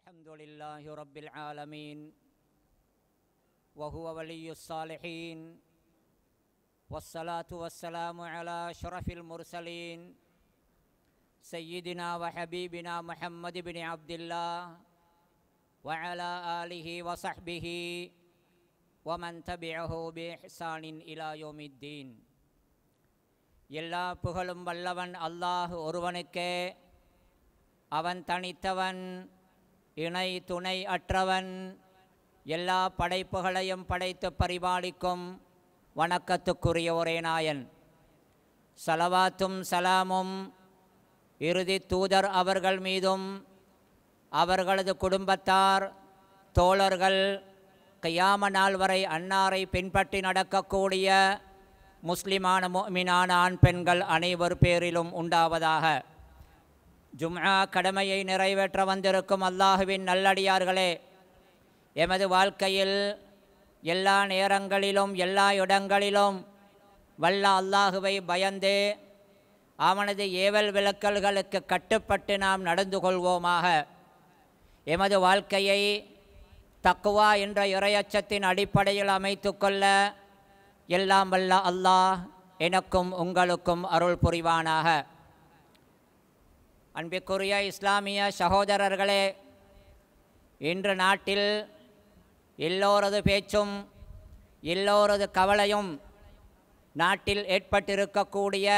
الحمد لله رب العالمين وهو ولي الصالحين والصلاة والسلام على أشرف المرسلين سيدنا وحبيبنا محمد بن عبد الله وعلى آله وصحبه ومن تبعه بإحسان إلى يوم الدين يلا புகழும் வல்லவன் الله اروانك அவன் தனித்தவன் இணை துணை அற்றவன் எல்லா படைப்புகளையும் படைத்து பரிபாலிக்கும் வணக்கத்துக்குரிய ஒரே நாயன் சலவாத்தும் சலாமும் இறுதி தூதர் அவர்கள் மீதும் அவர்களது குடும்பத்தார் தோழர்கள் கையாம நாள் வரை அன்னாரை பின்பற்றி நடக்கக்கூடிய முஸ்லிமான மீனான ஆண் பெண்கள் அனைவர் பேரிலும் உண்டாவதாக ஜும்ஹா கடமையை நிறைவேற்ற வந்திருக்கும் அல்லாஹுவின் நல்லடியார்களே எமது வாழ்க்கையில் எல்லா நேரங்களிலும் எல்லா இடங்களிலும் வல்ல அல்லாஹுவை பயந்து அவனது ஏவல் விளக்கல்களுக்கு கட்டுப்பட்டு நாம் நடந்து கொள்வோமாக எமது வாழ்க்கையை தக்குவா என்ற இறையச்சத்தின் அடிப்படையில் அமைத்து கொள்ள எல்லாம் வல்ல அல்லாஹ் எனக்கும் உங்களுக்கும் அருள் புரிவானாக அன்பிற்குரிய இஸ்லாமிய சகோதரர்களே இன்று நாட்டில் எல்லோரது பேச்சும் எல்லோரது கவலையும் நாட்டில் ஏற்பட்டிருக்கக்கூடிய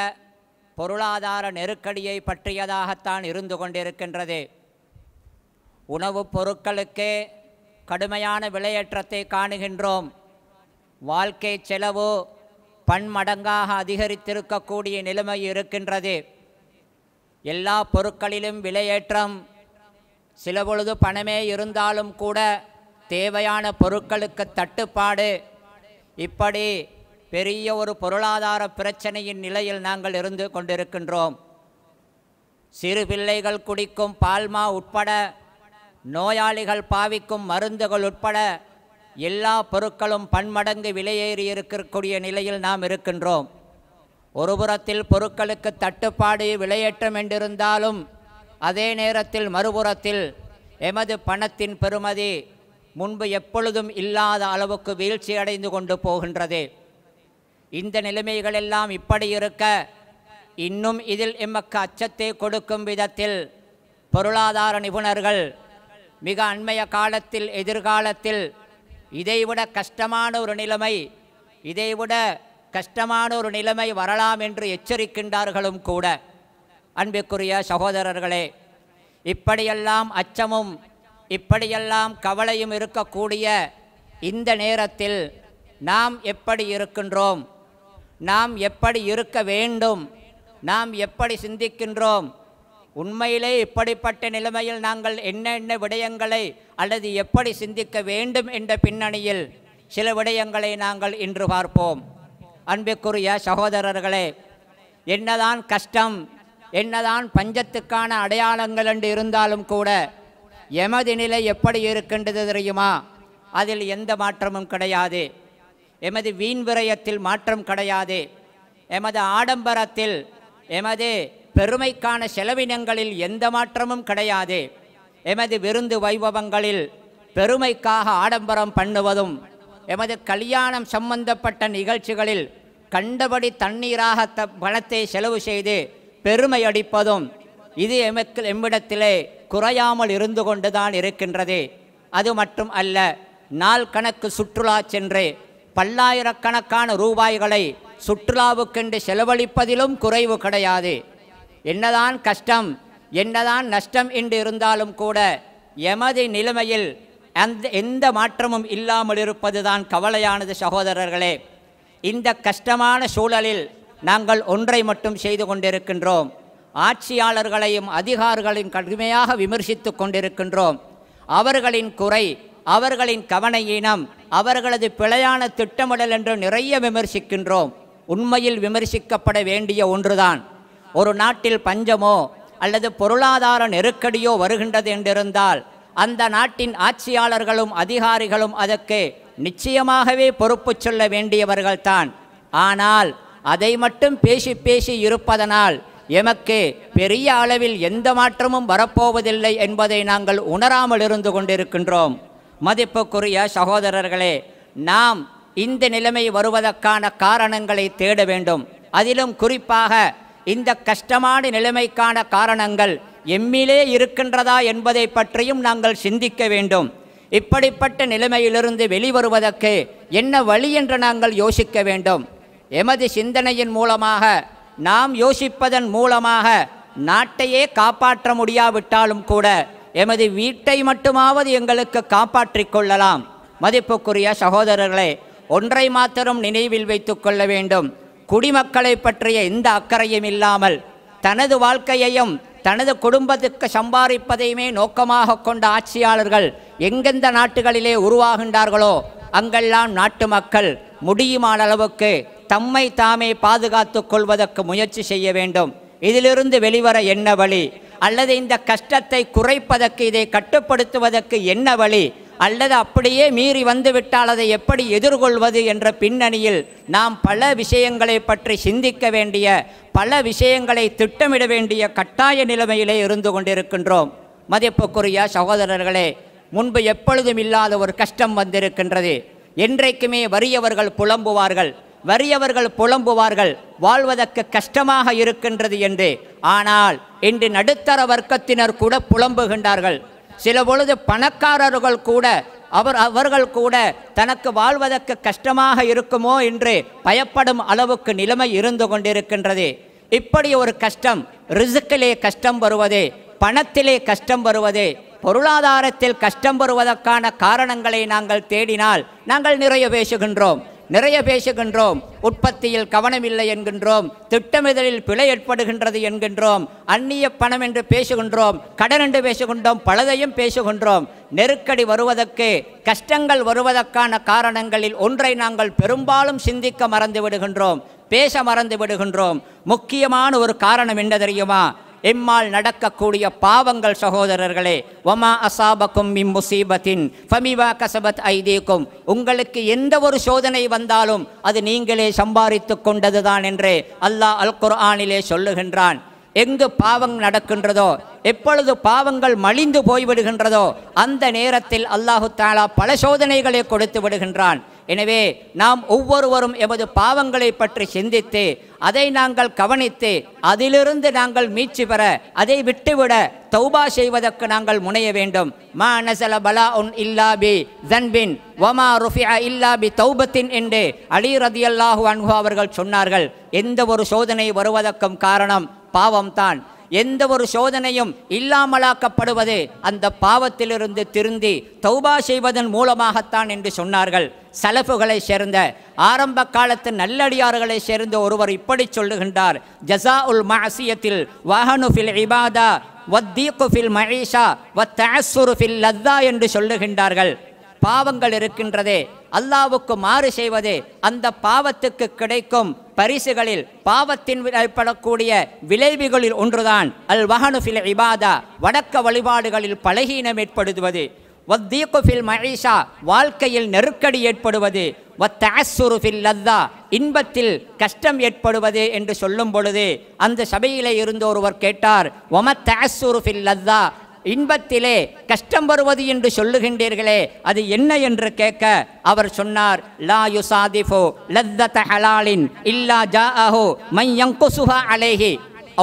பொருளாதார நெருக்கடியை பற்றியதாகத்தான் இருந்து கொண்டிருக்கின்றது உணவுப் பொருட்களுக்கு கடுமையான விலையேற்றத்தை காணுகின்றோம் வாழ்க்கை செலவு பன்மடங்காக அதிகரித்திருக்கக்கூடிய நிலைமை இருக்கின்றது எல்லா பொருட்களிலும் விலையேற்றம் சில பொழுது பணமே இருந்தாலும் கூட தேவையான பொருட்களுக்கு தட்டுப்பாடு இப்படி பெரிய ஒரு பொருளாதார பிரச்சனையின் நிலையில் நாங்கள் இருந்து கொண்டிருக்கின்றோம் சிறு பிள்ளைகள் குடிக்கும் பால்மா உட்பட நோயாளிகள் பாவிக்கும் மருந்துகள் உட்பட எல்லா பொருட்களும் பன்மடங்கு விலையேறி இருக்கக்கூடிய நிலையில் நாம் இருக்கின்றோம் ஒருபுறத்தில் பொருட்களுக்கு தட்டுப்பாடு விலையேற்றம் என்றிருந்தாலும் அதே நேரத்தில் மறுபுறத்தில் எமது பணத்தின் பெருமதி முன்பு எப்பொழுதும் இல்லாத அளவுக்கு வீழ்ச்சி அடைந்து கொண்டு போகின்றது இந்த நிலைமைகளெல்லாம் இப்படி இருக்க இன்னும் இதில் எமக்கு அச்சத்தை கொடுக்கும் விதத்தில் பொருளாதார நிபுணர்கள் மிக அண்மைய காலத்தில் எதிர்காலத்தில் இதைவிட கஷ்டமான ஒரு நிலைமை இதைவிட கஷ்டமான ஒரு நிலைமை வரலாம் என்று எச்சரிக்கின்றார்களும் கூட அன்பிற்குரிய சகோதரர்களே இப்படியெல்லாம் அச்சமும் இப்படியெல்லாம் கவலையும் இருக்கக்கூடிய இந்த நேரத்தில் நாம் எப்படி இருக்கின்றோம் நாம் எப்படி இருக்க வேண்டும் நாம் எப்படி சிந்திக்கின்றோம் உண்மையிலே இப்படிப்பட்ட நிலைமையில் நாங்கள் என்னென்ன விடயங்களை அல்லது எப்படி சிந்திக்க வேண்டும் என்ற பின்னணியில் சில விடயங்களை நாங்கள் இன்று பார்ப்போம் அன்பிற்குரிய சகோதரர்களே என்னதான் கஷ்டம் என்னதான் பஞ்சத்துக்கான அடையாளங்கள் என்று இருந்தாலும் கூட எமது நிலை எப்படி இருக்கின்றது தெரியுமா அதில் எந்த மாற்றமும் கிடையாது எமது வீண் விரயத்தில் மாற்றம் கிடையாது எமது ஆடம்பரத்தில் எமது பெருமைக்கான செலவினங்களில் எந்த மாற்றமும் கிடையாது எமது விருந்து வைபவங்களில் பெருமைக்காக ஆடம்பரம் பண்ணுவதும் எமது கல்யாணம் சம்பந்தப்பட்ட நிகழ்ச்சிகளில் கண்டபடி தண்ணீராக த பணத்தை செலவு செய்து பெருமை அடிப்பதும் இது எமக்கு எம்மிடத்திலே குறையாமல் இருந்து கொண்டுதான் இருக்கின்றது அது மட்டும் அல்ல நாள் கணக்கு சுற்றுலா சென்று பல்லாயிரக்கணக்கான ரூபாய்களை சுற்றுலாவுக்கென்று செலவழிப்பதிலும் குறைவு கிடையாது என்னதான் கஷ்டம் என்னதான் நஷ்டம் என்று இருந்தாலும் கூட எமது நிலைமையில் அந்த எந்த மாற்றமும் இல்லாமல் இருப்பது தான் கவலையானது சகோதரர்களே இந்த கஷ்டமான சூழலில் நாங்கள் ஒன்றை மட்டும் செய்து கொண்டிருக்கின்றோம் ஆட்சியாளர்களையும் அதிகாரிகளையும் கடுமையாக விமர்சித்து கொண்டிருக்கின்றோம் அவர்களின் குறை அவர்களின் கவனையினம் அவர்களது பிழையான திட்டமிடல் என்று நிறைய விமர்சிக்கின்றோம் உண்மையில் விமர்சிக்கப்பட வேண்டிய ஒன்றுதான் ஒரு நாட்டில் பஞ்சமோ அல்லது பொருளாதார நெருக்கடியோ வருகின்றது என்றிருந்தால் அந்த நாட்டின் ஆட்சியாளர்களும் அதிகாரிகளும் அதற்கு நிச்சயமாகவே பொறுப்பு சொல்ல வேண்டியவர்கள்தான் ஆனால் அதை மட்டும் பேசி பேசி இருப்பதனால் எமக்கு பெரிய அளவில் எந்த மாற்றமும் வரப்போவதில்லை என்பதை நாங்கள் உணராமல் இருந்து கொண்டிருக்கின்றோம் மதிப்புக்குரிய சகோதரர்களே நாம் இந்த நிலைமை வருவதற்கான காரணங்களை தேட வேண்டும் அதிலும் குறிப்பாக இந்த கஷ்டமான நிலைமைக்கான காரணங்கள் எம்மிலே இருக்கின்றதா என்பதை பற்றியும் நாங்கள் சிந்திக்க வேண்டும் இப்படிப்பட்ட நிலைமையிலிருந்து வெளிவருவதற்கு என்ன வழி என்று நாங்கள் யோசிக்க வேண்டும் எமது சிந்தனையின் மூலமாக நாம் யோசிப்பதன் மூலமாக நாட்டையே காப்பாற்ற முடியாவிட்டாலும் கூட எமது வீட்டை மட்டுமாவது எங்களுக்கு காப்பாற்றிக் கொள்ளலாம் மதிப்புக்குரிய சகோதரர்களே ஒன்றை மாத்திரம் நினைவில் வைத்து கொள்ள வேண்டும் குடிமக்களை பற்றிய எந்த அக்கறையும் இல்லாமல் தனது வாழ்க்கையையும் தனது குடும்பத்துக்கு சம்பாதிப்பதையுமே நோக்கமாக கொண்ட ஆட்சியாளர்கள் எங்கெந்த நாட்டுகளிலே உருவாகின்றார்களோ அங்கெல்லாம் நாட்டு மக்கள் முடியுமான அளவுக்கு தம்மை தாமே பாதுகாத்து கொள்வதற்கு முயற்சி செய்ய வேண்டும் இதிலிருந்து வெளிவர என்ன வழி அல்லது இந்த கஷ்டத்தை குறைப்பதற்கு இதை கட்டுப்படுத்துவதற்கு என்ன வழி அல்லது அப்படியே மீறி வந்துவிட்டால் அதை எப்படி எதிர்கொள்வது என்ற பின்னணியில் நாம் பல விஷயங்களை பற்றி சிந்திக்க வேண்டிய பல விஷயங்களை திட்டமிட வேண்டிய கட்டாய நிலைமையிலே இருந்து கொண்டிருக்கின்றோம் மதிப்புக்குரிய சகோதரர்களே முன்பு எப்பொழுதும் இல்லாத ஒரு கஷ்டம் வந்திருக்கின்றது என்றைக்குமே வறியவர்கள் புலம்புவார்கள் வறியவர்கள் புலம்புவார்கள் வாழ்வதற்கு கஷ்டமாக இருக்கின்றது என்று ஆனால் இன்று நடுத்தர வர்க்கத்தினர் கூட புலம்புகின்றார்கள் சில பொழுது பணக்காரர்கள் கூட அவர் அவர்கள் கூட தனக்கு வாழ்வதற்கு கஷ்டமாக இருக்குமோ என்று பயப்படும் அளவுக்கு நிலைமை இருந்து கொண்டிருக்கின்றது இப்படி ஒரு கஷ்டம் ரிசுக்கிலே கஷ்டம் வருவது பணத்திலே கஷ்டம் வருவது பொருளாதாரத்தில் கஷ்டம் வருவதற்கான காரணங்களை நாங்கள் தேடினால் நாங்கள் நிறைய பேசுகின்றோம் நிறைய பேசுகின்றோம் உற்பத்தியில் கவனமில்லை என்கின்றோம் திட்டமிதலில் பிழை ஏற்படுகின்றது என்கின்றோம் அந்நிய பணம் என்று பேசுகின்றோம் கடன் என்று பேசுகின்றோம் பலதையும் பேசுகின்றோம் நெருக்கடி வருவதற்கு கஷ்டங்கள் வருவதற்கான காரணங்களில் ஒன்றை நாங்கள் பெரும்பாலும் சிந்திக்க மறந்து விடுகின்றோம் பேச மறந்து விடுகின்றோம் முக்கியமான ஒரு காரணம் என்ன தெரியுமா எம்மால் நடக்கக்கூடிய பாவங்கள் சகோதரர்களே ஒமா அசாபக்கும் இம்முசீபத்தின் ஃபமிவா கசபத் ஐதீக்கும் உங்களுக்கு எந்த ஒரு சோதனை வந்தாலும் அது நீங்களே சம்பாதித்து கொண்டதுதான் என்று அல்லாஹ் அல் குர்ஆனிலே சொல்லுகின்றான் எங்கு பாவம் நடக்கின்றதோ எப்பொழுது பாவங்கள் மலிந்து போய்விடுகின்றதோ அந்த நேரத்தில் அல்லாஹு தாலா பல சோதனைகளை கொடுத்து விடுகின்றான் எனவே நாம் ஒவ்வொருவரும் எமது பாவங்களை பற்றி சிந்தித்து அதை நாங்கள் கவனித்து அதிலிருந்து நாங்கள் மீட்சி பெற அதை விட்டுவிட தௌபா செய்வதற்கு நாங்கள் முனைய வேண்டும் மா நசல பலா உன் இல்லா பி தன்பின் ஒமா ருஃபியா இல்லா பி தௌபத்தின் என்று அலி ரதியல்லாஹு அன்ஹு அவர்கள் சொன்னார்கள் எந்த ஒரு சோதனை வருவதற்கும் காரணம் பாவம்தான் எந்த ஒரு சோதனையும் இல்லாமலாக்கப்படுவது அந்த பாவத்திலிருந்து திருந்தி தௌபா செய்வதன் மூலமாகத்தான் என்று சொன்னார்கள் சலப்புகளை சேர்ந்த ஆரம்ப காலத்து நல்லடியார்களை சேர்ந்த ஒருவர் இப்படி சொல்லுகின்றார் ஜசா உல் மாசியத்தில் வாஹனு ஃபில் இபாதா வத்தீக்கு ஃபில் மஹீஷா வத்தாசுரு ஃபில் லத்தா என்று சொல்லுகின்றார்கள் பாவங்கள் இருக்கின்றதே அல்லாவுக்கு மாறு செய்வது அந்த பாவத்துக்கு கிடைக்கும் பரிசுகளில் பாவத்தின் ஏற்படக்கூடிய விளைவுகளில் ஒன்றுதான் அல் வஹனு ஃபில் இபாதா வடக்க வழிபாடுகளில் பலகீனம் ஏற்படுத்துவது வத்தீக்கு ஃபில் மகிஷா வாழ்க்கையில் நெருக்கடி ஏற்படுவது வத்தாசுரு ஃபில் லத்தா இன்பத்தில் கஷ்டம் ஏற்படுவது என்று சொல்லும் பொழுது அந்த சபையிலே இருந்த ஒருவர் கேட்டார் ஒமத்தாசுரு ஃபில் லத்தா இன்பத்திலே கஷ்டம் வருவது என்று சொல்லுகின்றீர்களே அது என்ன என்று கேட்க அவர் சொன்னார் லா யுசாதிஃபோ லத்தத ஹலாலின் இல்லா ஜா அஹோ மையங் அலேஹி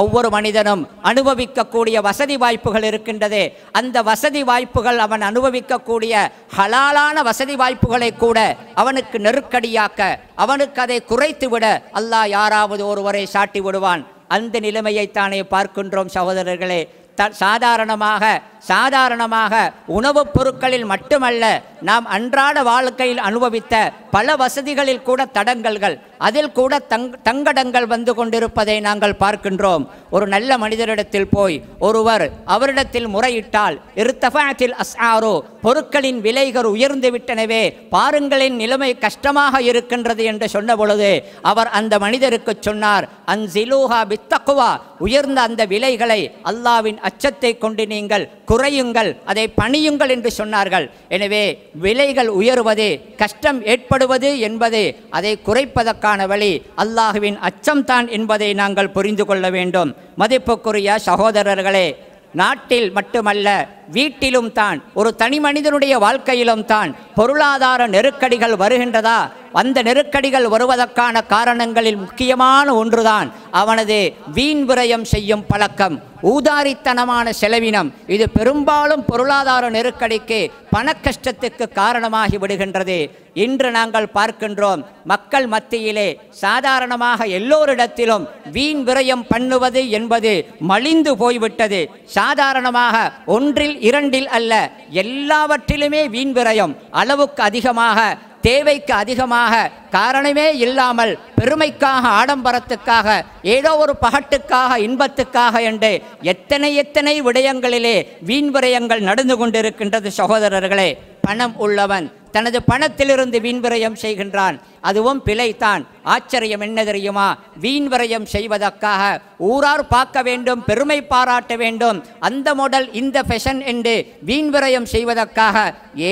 ஒவ்வொரு மனிதனும் அனுபவிக்கக்கூடிய வசதி வாய்ப்புகள் இருக்கின்றது அந்த வசதி வாய்ப்புகள் அவன் அனுபவிக்கக்கூடிய ஹலாலான வசதி வாய்ப்புகளை கூட அவனுக்கு நெருக்கடியாக்க அவனுக்கு அதை குறைத்துவிட அல்லாஹ் யாராவது ஒருவரை சாட்டி விடுவான் அந்த நிலைமையைத்தானே பார்க்கின்றோம் சகோதரர்களே சாதாரணமாக சாதாரணமாக உணவுப் பொருட்களில் மட்டுமல்ல நாம் அன்றாட வாழ்க்கையில் அனுபவித்த பல வசதிகளில் கூட தடங்கல்கள் அதில் கூட தங் தங்கடங்கள் வந்து கொண்டிருப்பதை நாங்கள் பார்க்கின்றோம் ஒரு நல்ல மனிதரிடத்தில் போய் ஒருவர் அவரிடத்தில் முறையிட்டால் இருத்தஃபாத்தில் அஸ்ஆரோ பொருட்களின் விலைகள் உயர்ந்து விட்டனவே பாருங்களின் நிலைமை கஷ்டமாக இருக்கின்றது என்று சொன்ன பொழுது அவர் அந்த மனிதருக்கு சொன்னார் ஜிலூஹா பித்தக்குவா உயர்ந்த அந்த விலைகளை அல்லாவின் அச்சத்தை கொண்டு நீங்கள் குறையுங்கள் அதை பணியுங்கள் என்று சொன்னார்கள் எனவே விலைகள் உயருவது கஷ்டம் ஏற்படுவது என்பது அதை குறைப்பதற்கான வழி அல்லாஹுவின் அச்சம்தான் என்பதை நாங்கள் புரிந்து கொள்ள வேண்டும் மதிப்புக்குரிய சகோதரர்களே நாட்டில் மட்டுமல்ல வீட்டிலும் தான் ஒரு தனி மனிதனுடைய வாழ்க்கையிலும் தான் பொருளாதார நெருக்கடிகள் வருகின்றதா அந்த நெருக்கடிகள் வருவதற்கான காரணங்களில் முக்கியமான ஒன்றுதான் அவனது வீண் விரயம் செய்யும் பழக்கம் ஊதாரித்தனமான செலவினம் இது பெரும்பாலும் பொருளாதார நெருக்கடிக்கு பண கஷ்டத்துக்கு காரணமாகி விடுகின்றது இன்று நாங்கள் பார்க்கின்றோம் மக்கள் மத்தியிலே சாதாரணமாக எல்லோரிடத்திலும் வீண் விரயம் பண்ணுவது என்பது மலிந்து போய்விட்டது சாதாரணமாக ஒன்றில் இரண்டில் அல்ல எல்லாவற்றிலுமே வீண் விரயம் அளவுக்கு அதிகமாக தேவைக்கு அதிகமாக காரணமே இல்லாமல் பெருமைக்காக ஆடம்பரத்துக்காக ஏதோ ஒரு பகட்டுக்காக இன்பத்துக்காக என்று எத்தனை எத்தனை விடயங்களிலே வீண் விரயங்கள் நடந்து கொண்டிருக்கின்றது சகோதரர்களே பணம் உள்ளவன் தனது பணத்திலிருந்து வீண்விரயம் செய்கின்றான் அதுவும் பிழைத்தான் ஆச்சரியம் என்ன தெரியுமா வீண்விரயம் செய்வதற்காக ஊரார் பார்க்க வேண்டும் பெருமை பாராட்ட வேண்டும் அந்த மோடல் இந்த ஃபெஷன் என்று வீண்விரயம் செய்வதற்காக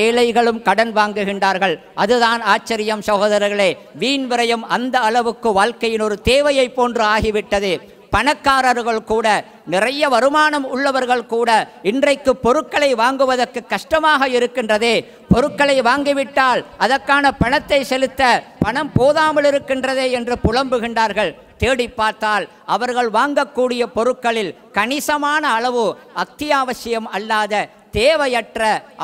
ஏழைகளும் கடன் வாங்குகின்றார்கள் அதுதான் ஆச்சரியம் சகோதரர்களே வீண்விரயம் அந்த அளவுக்கு வாழ்க்கையின் ஒரு தேவையை போன்று ஆகிவிட்டது பணக்காரர்கள் கூட நிறைய வருமானம் உள்ளவர்கள் கூட இன்றைக்கு பொருட்களை வாங்குவதற்கு கஷ்டமாக இருக்கின்றதே பொருட்களை வாங்கிவிட்டால் அதற்கான பணத்தை செலுத்த பணம் போதாமல் இருக்கின்றதே என்று புலம்புகின்றார்கள் தேடி பார்த்தால் அவர்கள் வாங்கக்கூடிய பொருட்களில் கணிசமான அளவு அத்தியாவசியம் அல்லாத தேவையற்ற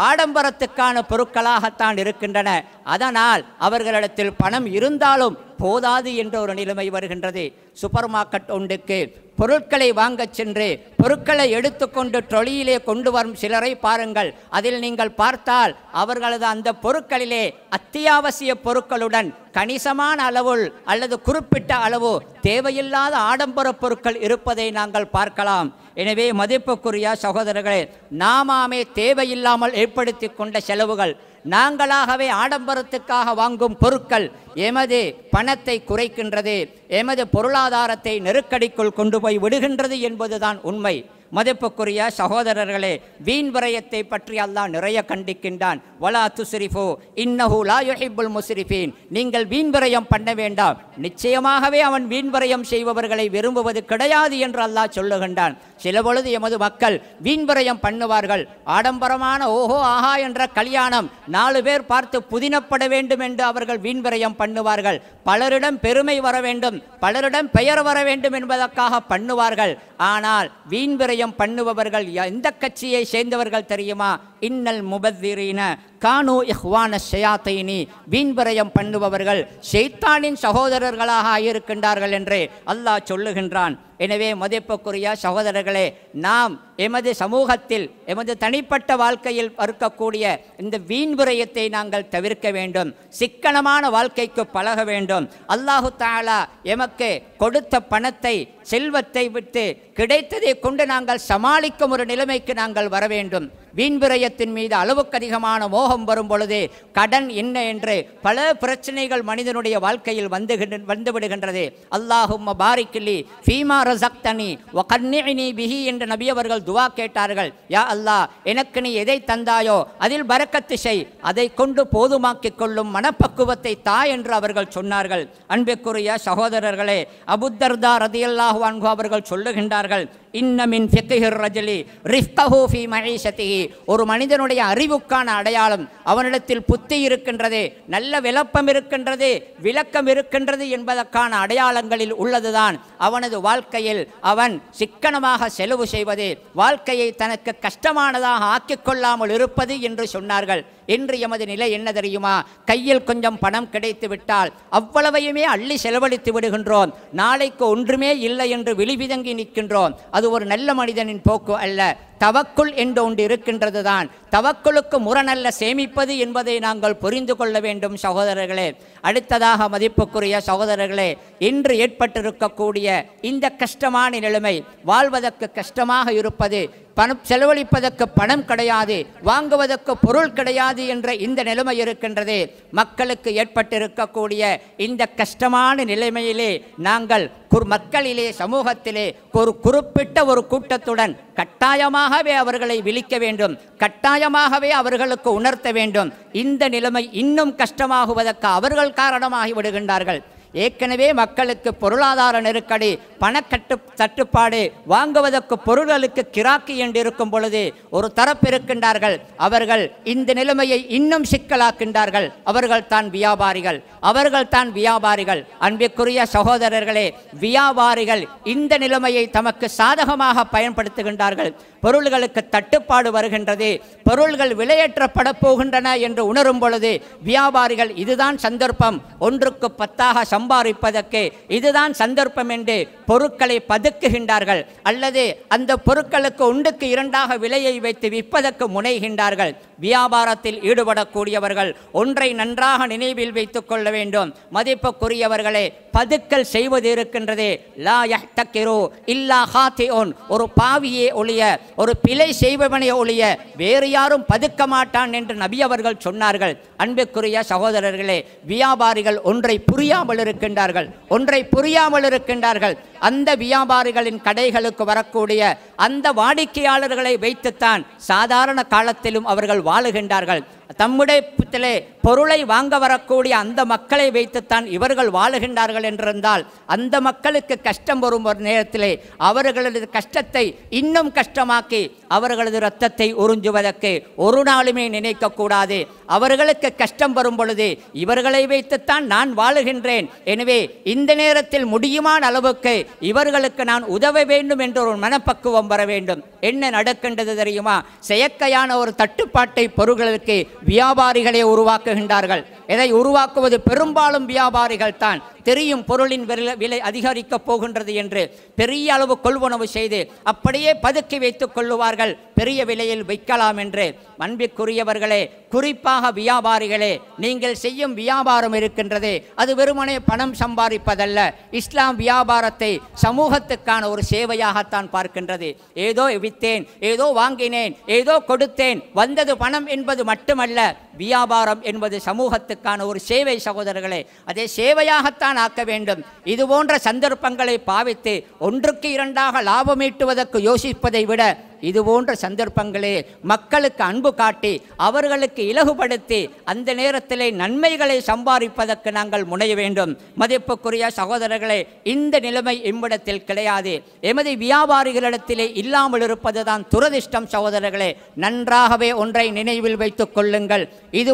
ஆடம்பரத்துக்கான பொருட்களாகத்தான் இருக்கின்றன அதனால் அவர்களிடத்தில் பணம் இருந்தாலும் போதாது என்ற ஒரு நிலைமை வருகின்றது சூப்பர் மார்க்கெட் ஒன்றுக்கு பொருட்களை வாங்கச் சென்று பொருட்களை எடுத்துக்கொண்டு தொழிலே கொண்டு வரும் சிலரை பாருங்கள் அதில் நீங்கள் பார்த்தால் அவர்களது அந்த பொருட்களிலே அத்தியாவசிய பொருட்களுடன் கணிசமான அளவுள் அல்லது குறிப்பிட்ட அளவு தேவையில்லாத ஆடம்பர பொருட்கள் இருப்பதை நாங்கள் பார்க்கலாம் எனவே மதிப்புக்குரிய சகோதரர்களே நாமாமே தேவையில்லாமல் ஏற்படுத்தி கொண்ட செலவுகள் நாங்களாகவே ஆடம்பரத்துக்காக வாங்கும் பொருட்கள் எமது பணத்தை குறைக்கின்றது எமது பொருளாதாரத்தை நெருக்கடிக்குள் கொண்டு போய் விடுகின்றது என்பதுதான் உண்மை மதிப்புக்குரிய சகோதரர்களே வீண் விரயத்தை பற்றி அல்லாஹ் நிறைய கண்டிக்கின்றான் வலா துசிரிஃபோ இன்னஹு லா யுஹிப்புல் முஸ்ரிஃபீன் நீங்கள் வீண் விரயம் பண்ண வேண்டாம் நிச்சயமாகவே அவன் வீண் விரயம் செய்பவர்களை விரும்புவது கிடையாது என்று அல்லாஹ் சொல்லுகின்றான் சில பொழுது எமது மக்கள் வீண்வரையம் பண்ணுவார்கள் ஆடம்பரமான ஓஹோ ஆஹா என்ற கல்யாணம் நாலு பேர் பார்த்து புதினப்பட வேண்டும் என்று அவர்கள் வீண்வரையம் பண்ணுவார்கள் பலரிடம் பெருமை வர வேண்டும் பலரிடம் பெயர் வர வேண்டும் என்பதற்காக பண்ணுவார்கள் ஆனால் வீண்விரயம் பண்ணுபவர்கள் எந்த கட்சியை சேர்ந்தவர்கள் தெரியுமா இன்னல் முபத்திரீன கானு இஹ்வான ஷயாத்தைனி வீண்பிரயம் பண்ணுபவர்கள் ஷெய்தானின் சகோதரர்களாக இருக்கின்றார்கள் என்று அல்லாஹ் சொல்லுகின்றான் எனவே மதிப்புக்குரிய சகோதரர்களே நாம் எமது சமூகத்தில் எமது தனிப்பட்ட வாழ்க்கையில் இருக்கக்கூடிய இந்த வீண்புரையத்தை நாங்கள் தவிர்க்க வேண்டும் சிக்கனமான வாழ்க்கைக்கு பழக வேண்டும் அல்லாஹு தாலா எமக்கு கொடுத்த பணத்தை செல்வத்தை விட்டு கிடைத்ததை கொண்டு நாங்கள் சமாளிக்கும் ஒரு நிலைமைக்கு நாங்கள் வர வேண்டும் வீண்பிரயத்தின் மீது அளவுக்கு அதிகமான மோகம் வரும் பொழுது கடன் என்ன என்று பல பிரச்சனைகள் மனிதனுடைய வாழ்க்கையில் வந்து வந்துவிடுகின்றது அல்லாஹும் பாரிக்கில்லி ஃபீமா ரசக்தனி ஒகன்னி பிஹி என்று நபியவர்கள் துவா கேட்டார்கள் யா அல்லா எனக்கு நீ எதை தந்தாயோ அதில் பறக்கத்து செய் அதை கொண்டு போதுமாக்கிக் கொள்ளும் மனப்பக்குவத்தை தா என்று அவர்கள் சொன்னார்கள் அன்பிற்குரிய சகோதரர்களே அபுத்தர்தா ரதியல்லாஹு அன்கு அவர்கள் சொல்லுகின்றார்கள் இன்னமின் ஃபிக்கிஹிர் ரஜலி ரிஃப்கஹூ ஃபி மகீஷத்திஹி ஒரு மனிதனுடைய அறிவுக்கான அடையாளம் அவனிடத்தில் புத்தி இருக்கின்றது நல்ல விளப்பம் இருக்கின்றது விளக்கம் இருக்கின்றது என்பதற்கான அடையாளங்களில் உள்ளதுதான் அவனது வாழ்க்கையில் அவன் சிக்கனமாக செலவு செய்வது வாழ்க்கையை தனக்கு கஷ்டமானதாக ஆக்கிக் கொள்ளாமல் இருப்பது என்று சொன்னார்கள் இன்று எமது நிலை என்ன தெரியுமா கையில் கொஞ்சம் பணம் கிடைத்து விட்டால் அவ்வளவையுமே அள்ளி செலவழித்து விடுகின்றோம் நாளைக்கு ஒன்றுமே இல்லை என்று விழிவிதங்கி நிற்கின்றோம் அது ஒரு நல்ல மனிதனின் போக்கு அல்ல தவக்குள் என்று ஒன்று இருக்கின்றது தான் தவக்குளுக்கு முரணல்ல சேமிப்பது என்பதை நாங்கள் புரிந்து கொள்ள வேண்டும் சகோதரர்களே அடுத்ததாக மதிப்புக்குரிய சகோதரர்களே இன்று ஏற்பட்டிருக்கக்கூடிய இந்த கஷ்டமான நிலைமை வாழ்வதற்கு கஷ்டமாக இருப்பது பணம் செலவழிப்பதற்கு பணம் கிடையாது வாங்குவதற்கு பொருள் கிடையாது என்ற இந்த நிலைமை இருக்கின்றது மக்களுக்கு ஏற்பட்டிருக்கக்கூடிய இந்த கஷ்டமான நிலைமையிலே நாங்கள் ஒரு மக்களிலே சமூகத்திலே ஒரு குறிப்பிட்ட ஒரு கூட்டத்துடன் கட்டாயமாகவே அவர்களை விழிக்க வேண்டும் கட்டாயமாகவே அவர்களுக்கு உணர்த்த வேண்டும் இந்த நிலைமை இன்னும் கஷ்டமாகுவதற்கு அவர்கள் காரணமாகி விடுகின்றார்கள் ஏற்கனவே மக்களுக்கு பொருளாதார நெருக்கடி பணக்கட்டு தட்டுப்பாடு வாங்குவதற்கு பொருள்களுக்கு கிராக்கி என்று இருக்கும் பொழுது ஒரு தரப்பு இருக்கின்றார்கள் அவர்கள் இந்த நிலைமையை இன்னும் சிக்கலாக்கின்றார்கள் அவர்கள் தான் வியாபாரிகள் அவர்கள் தான் வியாபாரிகள் அன்பிற்குரிய சகோதரர்களே வியாபாரிகள் இந்த நிலைமையை தமக்கு சாதகமாக பயன்படுத்துகின்றார்கள் பொருள்களுக்கு தட்டுப்பாடு வருகின்றது பொருள்கள் விலையேற்றப்பட போகின்றன என்று உணரும் பொழுது வியாபாரிகள் இதுதான் சந்தர்ப்பம் ஒன்றுக்கு பத்தாக சம் சம்பாதிப்பதற்கு இதுதான் சந்தர்ப்பம் என்று பொருட்களை பதுக்குகின்றார்கள் அல்லது அந்த பொருட்களுக்கு உண்டுக்கு இரண்டாக விலையை வைத்து விற்பதற்கு முனைகின்றார்கள் வியாபாரத்தில் ஈடுபடக்கூடியவர்கள் ஒன்றை நன்றாக நினைவில் வைத்துக் கொள்ள வேண்டும் மதிப்புக்குரியவர்களே பதுக்கல் செய்வது இருக்கின்றது லா யஹ்தக்கிரோ இல்லா ஹாத்தி ஒன் ஒரு பாவியே ஒழிய ஒரு பிழை செய்பவனே ஒழிய வேறு யாரும் பதுக்க மாட்டான் என்று நபி அவர்கள் சொன்னார்கள் அன்புக்குரிய சகோதரர்களே வியாபாரிகள் ஒன்றை புரியாமல் இருக்கின்றார்கள் ஒன்றை புரியாமல் இருக்கின்றார்கள் அந்த வியாபாரிகளின் கடைகளுக்கு வரக்கூடிய அந்த வாடிக்கையாளர்களை வைத்துத்தான் சாதாரண காலத்திலும் அவர்கள் வாழுகின்றார்கள் தம்முடைய பொருளை வாங்க வரக்கூடிய அந்த மக்களை வைத்துத்தான் இவர்கள் வாழுகின்றார்கள் என்றிருந்தால் அந்த மக்களுக்கு கஷ்டம் வரும் ஒரு நேரத்திலே அவர்களது கஷ்டத்தை இன்னும் கஷ்டமாக்கி அவர்களது இரத்தத்தை உறிஞ்சுவதற்கு ஒரு நாளுமே நினைக்கக்கூடாது அவர்களுக்கு கஷ்டம் வரும் பொழுது இவர்களை வைத்துத்தான் நான் வாழுகின்றேன் எனவே இந்த நேரத்தில் முடியுமான அளவுக்கு இவர்களுக்கு நான் உதவ வேண்டும் என்ற ஒரு மனப்பக்குவம் கோபம் வர வேண்டும் என்ன நடக்கின்றது தெரியுமா செயற்கையான ஒரு தட்டுப்பாட்டை பொருள்களுக்கு வியாபாரிகளை உருவாக்குகின்றார்கள் இதை உருவாக்குவது பெரும்பாலும் வியாபாரிகள் தான் தெரியும் பொருளின் விலை விலை அதிகரிக்கப் போகின்றது என்று பெரிய அளவு கொள்வனவு செய்து அப்படியே பதுக்கி வைத்துக் கொள்ளுவார்கள் பெரிய விலையில் வைக்கலாம் என்று அன்பிற்குரியவர்களே குறிப்பாக வியாபாரிகளே நீங்கள் செய்யும் வியாபாரம் இருக்கின்றது அது வெறுமனே பணம் சம்பாதிப்பதல்ல இஸ்லாம் வியாபாரத்தை சமூகத்துக்கான ஒரு சேவையாகத்தான் பார்க்கின்றது ஏதோ வித்தேன் ஏதோ வாங்கினேன் ஏதோ கொடுத்தேன் வந்தது பணம் என்பது மட்டுமல்ல வியாபாரம் என்பது சமூகத்துக்கான ஒரு சேவை சகோதரர்களே அதே சேவையாகத்தான் தான் ஆக்க வேண்டும் இதுபோன்ற சந்தர்ப்பங்களை பாவித்து ஒன்றுக்கு இரண்டாக லாபமீட்டுவதற்கு யோசிப்பதை விட இது போன்ற சந்தர்ப்பங்களே மக்களுக்கு அன்பு காட்டி அவர்களுக்கு இலகுபடுத்தி அந்த நேரத்தில் நன்மைகளை சம்பாதிப்பதற்கு நாங்கள் முனைய வேண்டும் மதிப்புக்குரிய சகோதரர்களே இந்த நிலைமை இம்மிடத்தில் கிடையாது எமது வியாபாரிகளிடத்திலே இல்லாமல் இருப்பதுதான் துரதிஷ்டம் சகோதரர்களே நன்றாகவே ஒன்றை நினைவில் வைத்துக் கொள்ளுங்கள்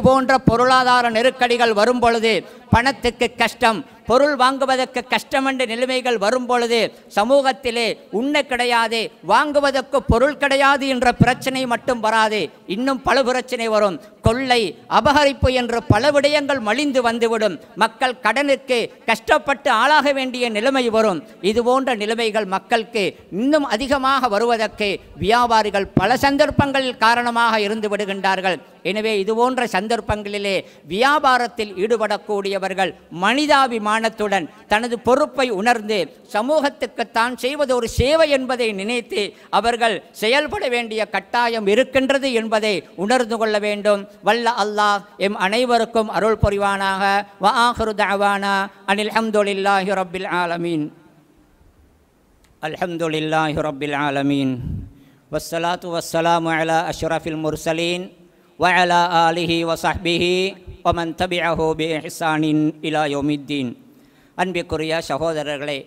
போன்ற பொருளாதார நெருக்கடிகள் வரும் பொழுது பணத்துக்கு கஷ்டம் பொருள் வாங்குவதற்கு கஷ்டம் என்ற நிலைமைகள் வரும் பொழுது சமூகத்திலே உண்ண கிடையாது வாங்குவதற்கு பொருள் கிடையாது என்ற பிரச்சனை மட்டும் வராது இன்னும் பல பிரச்சனை வரும் கொள்ளை அபகரிப்பு என்று பல விடயங்கள் மலிந்து வந்துவிடும் மக்கள் கடனுக்கு கஷ்டப்பட்டு ஆளாக வேண்டிய நிலைமை வரும் இது போன்ற நிலைமைகள் மக்களுக்கு இன்னும் அதிகமாக வருவதற்கு வியாபாரிகள் பல சந்தர்ப்பங்களில் காரணமாக இருந்து விடுகின்றார்கள் எனவே இது போன்ற சந்தர்ப்பங்களிலே வியாபாரத்தில் ஈடுபடக்கூடியவர்கள் மனிதாபிமானத்துடன் தனது பொறுப்பை உணர்ந்து சமூகத்துக்கு தான் செய்வது ஒரு சேவை என்பதை நினைத்து அவர்கள் செயல்பட வேண்டிய கட்டாயம் இருக்கின்றது என்பதை உணர்ந்து கொள்ள வேண்டும் வல்ல அல்லாஹ் எம் அனைவருக்கும் அருள் புரிவானாக வ ஆஹரு தவானா அனில் அஹமதுல்லாஹி ரபில் ஆலமீன் அல்ஹம்துலில்லாஹி ரபில் ஆலமீன் வஸ்ஸலாத்து வஸ்ஸலாமு அலா அஷ்ரஃபில் முர்சலீன் வயலா آله وصحبه ومن تبعه بإحسان إلى இலா الدين அன்பிற்குரிய சகோதரர்களே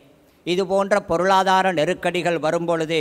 இது போன்ற பொருளாதார நெருக்கடிகள் வரும்பொழுது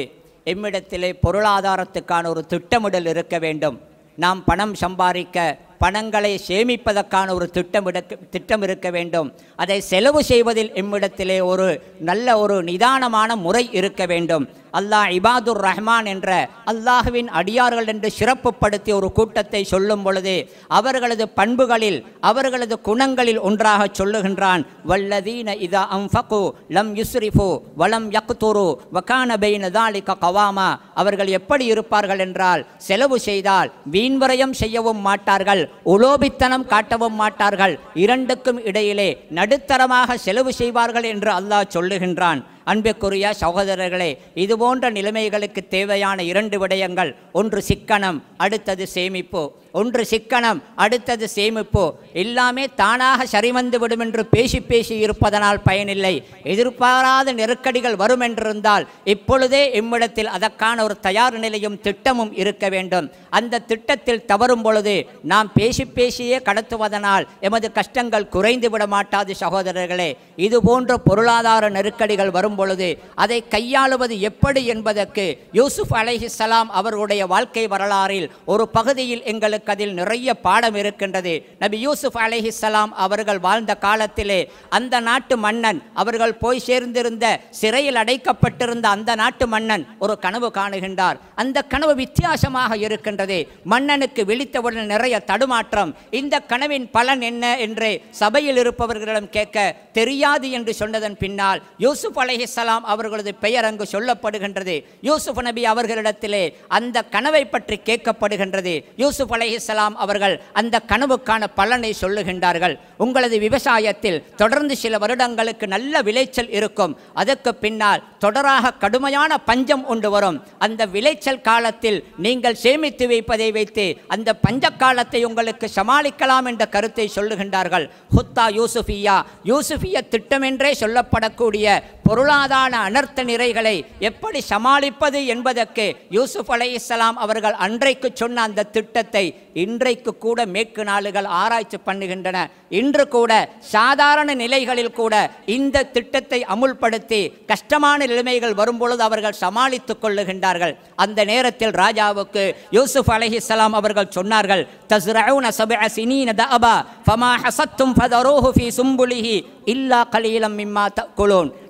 எம்மிடத்திலே பொருளாதாரத்துக்கான ஒரு திட்டமிடல் இருக்க வேண்டும் நாம் பணம் சம்பாதிக்க பணங்களை சேமிப்பதற்கான ஒரு திட்டம் திட்டம் இருக்க வேண்டும் அதை செலவு செய்வதில் எம்மிடத்திலே ஒரு நல்ல ஒரு நிதானமான முறை இருக்க வேண்டும் அல்லாஹ் இபாதுர் ரஹ்மான் என்ற அல்லாஹுவின் அடியார்கள் என்று சிறப்புப்படுத்திய ஒரு கூட்டத்தை சொல்லும் பொழுது அவர்களது பண்புகளில் அவர்களது குணங்களில் ஒன்றாக சொல்லுகின்றான் வல்லதீன இதா அம் ஃபகு லம் யுஸ்ரிஃபு வலம் யக்துரு வகான பெய்ன தாலிக கவாமா அவர்கள் எப்படி இருப்பார்கள் என்றால் செலவு செய்தால் வீண்வரையும் செய்யவும் மாட்டார்கள் உலோபித்தனம் காட்டவும் மாட்டார்கள் இரண்டுக்கும் இடையிலே நடுத்தரமாக செலவு செய்வார்கள் என்று அல்லாஹ் சொல்லுகின்றான் அன்புக்குரிய சகோதரர்களே இதுபோன்ற நிலைமைகளுக்கு தேவையான இரண்டு விடயங்கள் ஒன்று சிக்கனம் அடுத்தது சேமிப்பு ஒன்று சிக்கனம் அடுத்தது சேமிப்பு எல்லாமே தானாக சரிவந்து விடும் என்று பேசி பேசி இருப்பதனால் பயனில்லை எதிர்பாராத நெருக்கடிகள் வரும் என்றிருந்தால் இப்பொழுதே இம்மிடத்தில் அதற்கான ஒரு தயார் நிலையும் திட்டமும் இருக்க வேண்டும் அந்த திட்டத்தில் தவறும் பொழுது நாம் பேசி பேசியே கடத்துவதனால் எமது கஷ்டங்கள் குறைந்து விட மாட்டாது சகோதரர்களே இதுபோன்ற பொருளாதார நெருக்கடிகள் வரும் வரும் பொழுது அதை கையாளுவது எப்படி என்பதற்கு யூசுப் அலைஹிஸ்லாம் அவருடைய வாழ்க்கை வரலாறில் ஒரு பகுதியில் எங்களுக்கு அதில் நிறைய பாடம் இருக்கின்றது நபி யூசுப் அலைஹிஸ்லாம் அவர்கள் வாழ்ந்த காலத்திலே அந்த நாட்டு மன்னன் அவர்கள் போய் சேர்ந்திருந்த சிறையில் அடைக்கப்பட்டிருந்த அந்த நாட்டு மன்னன் ஒரு கனவு காணுகின்றார் அந்த கனவு வித்தியாசமாக இருக்கின்றது மன்னனுக்கு விழித்தவுடன் நிறைய தடுமாற்றம் இந்த கனவின் பலன் என்ன என்று சபையில் இருப்பவர்களிடம் கேட்க தெரியாது என்று சொன்னதன் பின்னால் யூசுப் அலை அலிஹிஸ்லாம் அவர்களது பெயர் அங்கு சொல்லப்படுகின்றது யூசுப் நபி அவர்களிடத்திலே அந்த கனவை பற்றி கேட்கப்படுகின்றது யூசுப் அலிஹிஸ்லாம் அவர்கள் அந்த கனவுக்கான பலனை சொல்லுகின்றார்கள் உங்களது விவசாயத்தில் தொடர்ந்து சில வருடங்களுக்கு நல்ல விளைச்சல் இருக்கும் அதற்கு பின்னால் தொடராக கடுமையான பஞ்சம் உண்டு வரும் அந்த விளைச்சல் காலத்தில் நீங்கள் சேமித்து வைப்பதை வைத்து அந்த பஞ்ச காலத்தை உங்களுக்கு சமாளிக்கலாம் என்ற கருத்தை சொல்லுகின்றார்கள் ஹுத்தா யூசுஃபியா யூசுஃபிய திட்டமென்றே சொல்லப்படக்கூடிய பொருளாதார பொருளாதார அனர்த்த நிறைகளை எப்படி சமாளிப்பது என்பதற்கு யூசுப் அலை இஸ்லாம் அவர்கள் அன்றைக்கு சொன்ன அந்த திட்டத்தை இன்றைக்கு கூட மேற்கு நாடுகள் ஆராய்ச்சி பண்ணுகின்றன இன்று கூட சாதாரண நிலைகளில் கூட இந்த திட்டத்தை அமுல்படுத்தி கஷ்டமான நிலைமைகள் வரும்பொழுது அவர்கள் சமாளித்துக் கொள்ளுகின்றார்கள் அந்த நேரத்தில் ராஜாவுக்கு யூசுப் அலஹிஸ்லாம் அவர்கள் சொன்னார்கள் இல்லா கலீலம்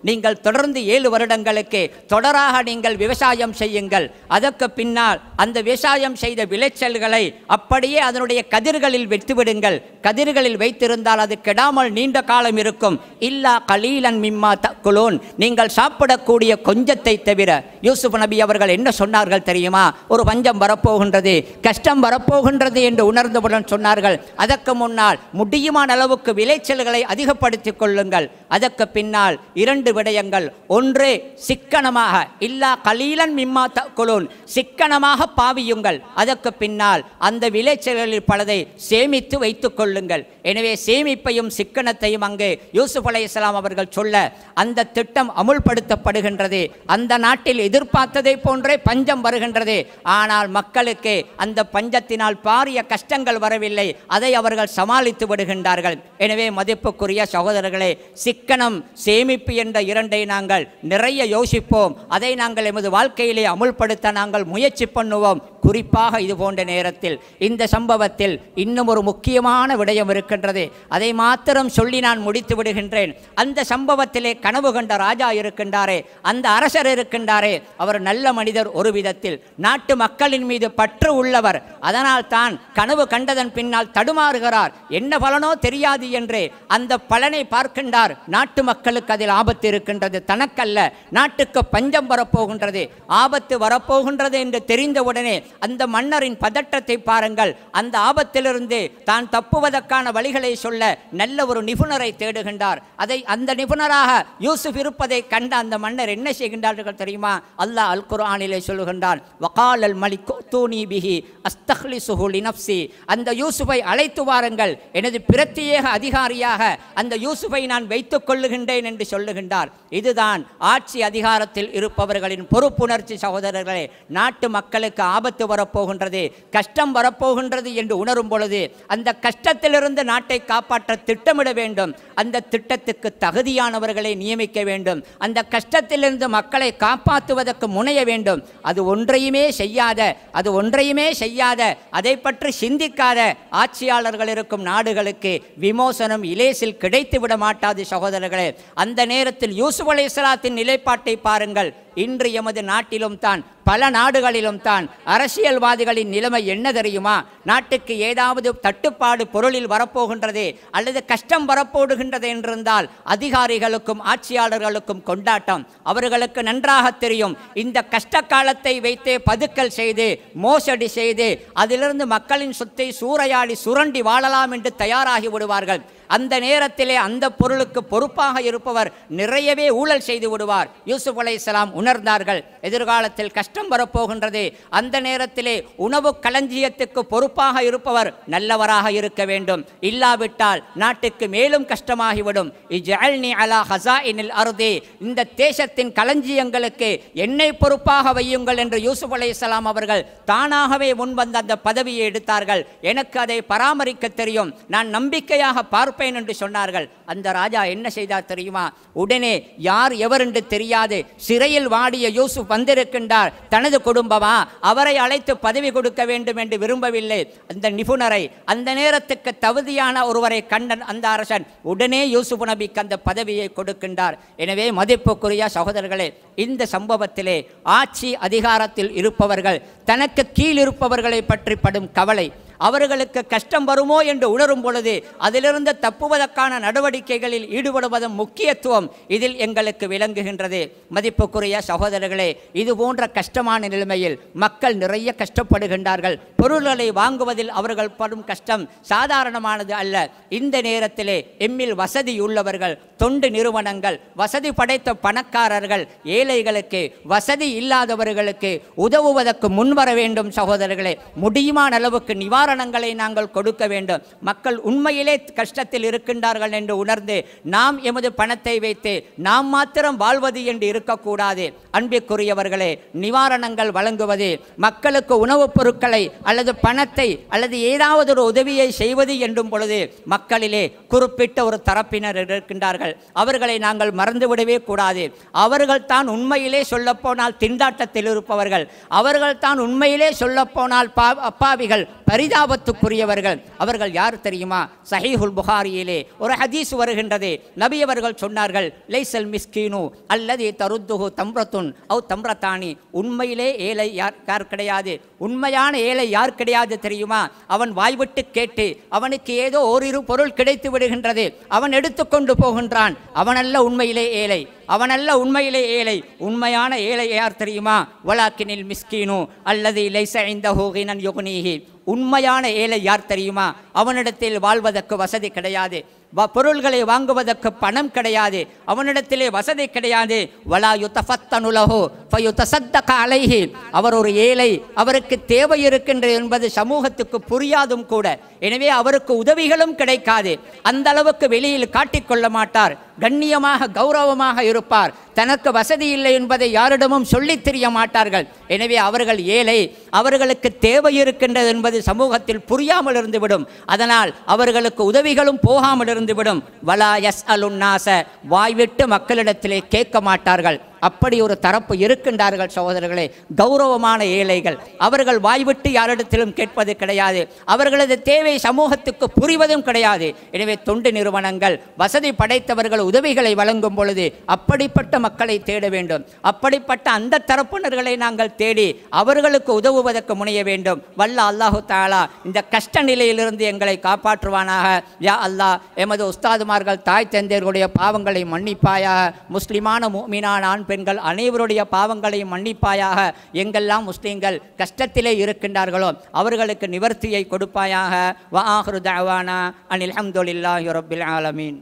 நீங்கள் தொடர்ந்து ஏழு வருடங்களுக்கு தொடராக நீங்கள் விவசாயம் செய்யுங்கள் அதற்கு பின்னால் அந்த விவசாயம் செய்த விளைச்சல்களை அப்படியே அதனுடைய கதிர்களில் வெட்டுவிடுங்கள் கதிர்களில் வைத்திரு இருந்தால் அது கெடாமல் நீண்ட காலம் இருக்கும் இல்லா கலீலன் மிம்மா தக்குலோன் நீங்கள் சாப்பிடக்கூடிய கொஞ்சத்தை தவிர யூசுப் நபி அவர்கள் என்ன சொன்னார்கள் தெரியுமா ஒரு பஞ்சம் வரப்போகின்றது கஷ்டம் வரப்போகின்றது என்று உணர்ந்தவுடன் சொன்னார்கள் அதற்கு முன்னால் முடியுமான அளவுக்கு விளைச்சல்களை அதிகப்படுத்திக் கொள்ளுங்கள் அதற்கு பின்னால் இரண்டு விடயங்கள் ஒன்று சிக்கனமாக இல்லா கலீலன் மிம்மா தக்குலோன் சிக்கனமாக பாவியுங்கள் அதற்கு பின்னால் அந்த விளைச்சல்களில் பலதை சேமித்து வைத்துக் கொள்ளுங்கள் எனவே சேமிப்பையும் சிக்கனத்தையும் அங்கு யூசுப் அலை இஸ்லாம் அவர்கள் சொல்ல அந்த திட்டம் அமுல்படுத்தப்படுகின்றது அந்த நாட்டில் எதிர்பார்த்ததை போன்றே பஞ்சம் வருகின்றது ஆனால் மக்களுக்கு அந்த பஞ்சத்தினால் பாரிய கஷ்டங்கள் வரவில்லை அதை அவர்கள் சமாளித்து விடுகின்றார்கள் எனவே மதிப்புக்குரிய சகோதரர்களே சிக்கனம் சேமிப்பு என்ற இரண்டை நாங்கள் நிறைய யோசிப்போம் அதை நாங்கள் எமது வாழ்க்கையிலே அமுல்படுத்த நாங்கள் முயற்சி பண்ணுவோம் குறிப்பாக இது போன்ற நேரத்தில் இந்த சம்பவத்தில் இன்னும் ஒரு முக்கியமான விடயம் இருக்கின்றது அதை மாத்திரம் சொல்லி நான் முடித்து விடுகின்றேன் அந்த சம்பவத்திலே கனவு கண்ட ராஜா இருக்கின்றாரே அந்த அரசர் இருக்கின்றாரே அவர் நல்ல மனிதர் ஒரு விதத்தில் நாட்டு மக்களின் மீது பற்று உள்ளவர் அதனால் தான் கனவு கண்டதன் பின்னால் தடுமாறுகிறார் என்ன பலனோ தெரியாது என்றே அந்த பலனை பார்க்கின்றார் நாட்டு மக்களுக்கு அதில் ஆபத்து இருக்கின்றது தனக்கல்ல நாட்டுக்கு பஞ்சம் வரப்போகின்றது ஆபத்து வரப்போகின்றது என்று தெரிந்தவுடனே அந்த மன்னரின் பதற்றத்தை பாருங்கள் அந்த ஆபத்திலிருந்து தான் தப்புவதற்கான வழிகளை கதையை சொல்ல நல்ல ஒரு நிபுணரை தேடுகின்றார் அதை அந்த நிபுணராக யூசுப் இருப்பதை கண்ட அந்த மன்னர் என்ன செய்கின்றார்கள் தெரியுமா அல்லாஹ் அல் குரானிலே சொல்லுகின்றான் வகால் அல் மலிக் தூணி பிஹி அஸ்தஹ்லி சுஹுல் இனப்சி அந்த யூசுஃபை அழைத்து வாருங்கள் எனது பிரத்யேக அதிகாரியாக அந்த யூசுஃபை நான் வைத்துக் கொள்ளுகின்றேன் என்று சொல்லுகின்றார் இதுதான் ஆட்சி அதிகாரத்தில் இருப்பவர்களின் பொறுப்புணர்ச்சி சகோதரர்களே நாட்டு மக்களுக்கு ஆபத்து வரப்போகின்றது கஷ்டம் வரப்போகின்றது என்று உணரும் பொழுது அந்த கஷ்டத்திலிருந்து நாட்டை காப்பாற்ற திட்டமிட வேண்டும் அந்த திட்டத்துக்கு தகுதியானவர்களை நியமிக்க வேண்டும் அந்த கஷ்டத்திலிருந்து மக்களை காப்பாற்றுவதற்கு முனைய வேண்டும் அது ஒன்றையுமே செய்யாத அது ஒன்றையுமே செய்யாத அதை பற்றி சிந்திக்காத ஆட்சியாளர்கள் இருக்கும் நாடுகளுக்கு விமோசனம் இலேசில் கிடைத்து விட மாட்டாது சகோதரர்களே அந்த நேரத்தில் யூசுப் அலை இஸ்லாத்தின் நிலைப்பாட்டை பாருங்கள் இன்று எமது நாட்டிலும் தான் பல நாடுகளிலும் தான் அரசியல்வாதிகளின் நிலைமை என்ன தெரியுமா நாட்டுக்கு ஏதாவது தட்டுப்பாடு பொருளில் வரப்போகின்றது அல்லது கஷ்டம் வரப்போடுகின்றது என்றிருந்தால் அதிகாரிகளுக்கும் ஆட்சியாளர்களுக்கும் கொண்டாட்டம் அவர்களுக்கு நன்றாக தெரியும் இந்த கஷ்ட காலத்தை வைத்தே பதுக்கல் செய்து மோசடி செய்து அதிலிருந்து மக்களின் சொத்தை சூறையாடி சுரண்டி வாழலாம் என்று தயாராகி விடுவார்கள் அந்த நேரத்திலே அந்த பொருளுக்கு பொறுப்பாக இருப்பவர் நிறையவே ஊழல் செய்து விடுவார் யூசுப் அலை இஸ்லாம் உணர்ந்தார்கள் எதிர்காலத்தில் கஷ்டம் வரப்போகின்றது அந்த நேரத்திலே உணவு களஞ்சியத்துக்கு பொறுப்பாக இருப்பவர் நல்லவராக இருக்க வேண்டும் இல்லாவிட்டால் நாட்டுக்கு மேலும் கஷ்டமாகிவிடும் அலா ஹசா இனில் அருதி இந்த தேசத்தின் களஞ்சியங்களுக்கு என்னை பொறுப்பாக வையுங்கள் என்று யூசுப் அலை இஸ்லாம் அவர்கள் தானாகவே முன்வந்த அந்த பதவியை எடுத்தார்கள் எனக்கு அதை பராமரிக்க தெரியும் நான் நம்பிக்கையாக பார்ப்பேன் பார்ப்பேன் என்று சொன்னார்கள் அந்த ராஜா என்ன செய்தார் தெரியுமா உடனே யார் எவர் என்று தெரியாது சிறையில் வாடிய யூசுப் வந்திருக்கின்றார் தனது குடும்பமா அவரை அழைத்து பதவி கொடுக்க வேண்டும் என்று விரும்பவில்லை அந்த நிபுணரை அந்த நேரத்துக்கு தகுதியான ஒருவரை கண்டன் அந்த அரசன் உடனே யூசுப் நபிக்கு அந்த பதவியை கொடுக்கின்றார் எனவே மதிப்புக்குரிய சகோதரர்களே இந்த சம்பவத்திலே ஆட்சி அதிகாரத்தில் இருப்பவர்கள் தனக்கு கீழ் இருப்பவர்களை பற்றி படும் கவலை அவர்களுக்கு கஷ்டம் வருமோ என்று உணரும் பொழுது அதிலிருந்து தப்புவதற்கான நடவடிக்கைகளில் ஈடுபடுவதன் முக்கியத்துவம் இதில் எங்களுக்கு விளங்குகின்றது மதிப்புக்குரிய சகோதரர்களே இது போன்ற கஷ்டமான நிலைமையில் மக்கள் நிறைய கஷ்டப்படுகின்றார்கள் பொருள்களை வாங்குவதில் அவர்கள் படும் கஷ்டம் சாதாரணமானது அல்ல இந்த நேரத்திலே எம்மில் வசதி உள்ளவர்கள் தொண்டு நிறுவனங்கள் வசதி படைத்த பணக்காரர்கள் ஏழைகளுக்கு வசதி இல்லாதவர்களுக்கு உதவுவதற்கு முன்வர வேண்டும் சகோதரர்களே முடியுமான அளவுக்கு நிவாரண காரணங்களை நாங்கள் கொடுக்க வேண்டும் மக்கள் உண்மையிலே கஷ்டத்தில் இருக்கின்றார்கள் என்று உணர்ந்து நாம் எமது பணத்தை வைத்து நாம் மாத்திரம் வாழ்வது என்று இருக்கக்கூடாது அன்பிற்குரியவர்களே நிவாரணங்கள் வழங்குவது மக்களுக்கு உணவுப் பொருட்களை அல்லது பணத்தை அல்லது ஏதாவது ஒரு உதவியை செய்வது என்றும் பொழுது மக்களிலே குறிப்பிட்ட ஒரு தரப்பினர் இருக்கின்றார்கள் அவர்களை நாங்கள் மறந்துவிடவே கூடாது அவர்கள் தான் உண்மையிலே சொல்லப்போனால் திண்டாட்டத்தில் இருப்பவர்கள் அவர்கள் தான் உண்மையிலே சொல்லப்போனால் பா அப்பாவிகள் பரிதா இஜாபத்துக்குரியவர்கள் அவர்கள் யார் தெரியுமா சஹீஹுல் புகாரியிலே ஒரு ஹதீஸ் வருகின்றது நபி அவர்கள் சொன்னார்கள் லைசல் மிஸ்கீனு அல்லது தருத்துஹு தம்ரத்துன் அவ் தம்ரத்தானி உண்மையிலே ஏழை யார் யார் கிடையாது உண்மையான ஏழை யார் கிடையாது தெரியுமா அவன் வாய்விட்டு கேட்டு அவனுக்கு ஏதோ ஓரிரு பொருள் கிடைத்து விடுகின்றது அவன் எடுத்துக்கொண்டு போகின்றான் அவனல்ல உண்மையிலே ஏழை அவனல்ல உண்மையிலே ஏழை உண்மையான ஏழை யார் தெரியுமா வலாக்கினில் மிஸ்கீனு அல்லது லைச இந்த ஹோகினன் யுகுனீஹி உண்மையான ஏழை யார் தெரியுமா அவனிடத்தில் வாழ்வதற்கு வசதி கிடையாது பொருள்களை வாங்குவதற்கு பணம் கிடையாது அவனிடத்திலே வசதி கிடையாது வலா யுத்தஃபத்தனுலகோ ஃபயுத்தசத்த அலைஹி அவர் ஒரு ஏழை அவருக்கு தேவை இருக்கின்றது என்பது சமூகத்துக்கு புரியாதும் கூட எனவே அவருக்கு உதவிகளும் கிடைக்காது அந்த அளவுக்கு வெளியில் காட்டிக்கொள்ள மாட்டார் கண்ணியமாக கௌரவமாக இருப்பார் தனக்கு வசதி இல்லை என்பதை யாரிடமும் சொல்லி தெரிய மாட்டார்கள் எனவே அவர்கள் ஏழை அவர்களுக்கு தேவை இருக்கின்றது என்பது சமூகத்தில் புரியாமல் இருந்துவிடும் அதனால் அவர்களுக்கு உதவிகளும் போகாமல் இருந்து இருந்துவிடும் வலா எஸ் அலுன்னாச வாய்விட்டு மக்களிடத்திலே கேட்க மாட்டார்கள் அப்படி ஒரு தரப்பு இருக்கின்றார்கள் சகோதரர்களே கௌரவமான ஏழைகள் அவர்கள் வாய்விட்டு யாரிடத்திலும் கேட்பது கிடையாது அவர்களது தேவை சமூகத்துக்கு புரிவதும் கிடையாது எனவே தொண்டு நிறுவனங்கள் வசதி படைத்தவர்கள் உதவிகளை வழங்கும் பொழுது அப்படிப்பட்ட மக்களை தேட வேண்டும் அப்படிப்பட்ட அந்த தரப்பினர்களை நாங்கள் தேடி அவர்களுக்கு உதவுவதற்கு முனைய வேண்டும் வல்ல அல்லாஹு தாலா இந்த கஷ்ட நிலையிலிருந்து எங்களை காப்பாற்றுவானாக யா அல்லாஹ் எமது உஸ்தாதுமார்கள் தாய் தந்தையர்களுடைய பாவங்களை மன்னிப்பாயாக முஸ்லிமான மீனான ஆண் பெண்கள் அனைவருடைய பாவங்களையும் மன்னிப்பாயாக எங்கெல்லாம் முஸ்லீம்கள் கஷ்டத்திலே இருக்கின்றார்களோ அவர்களுக்கு நிவர்த்தியை கொடுப்பாயாக வ ஆஹ்ரு தாவானா அனில் அஹமதுல்லாஹி ரபில் ஆலமீன்